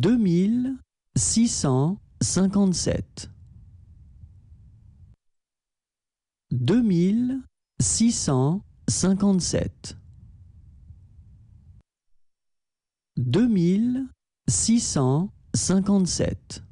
deux mille six cent cinquante-sept deux mille six cent cinquante-sept deux mille six cent cinquante-sept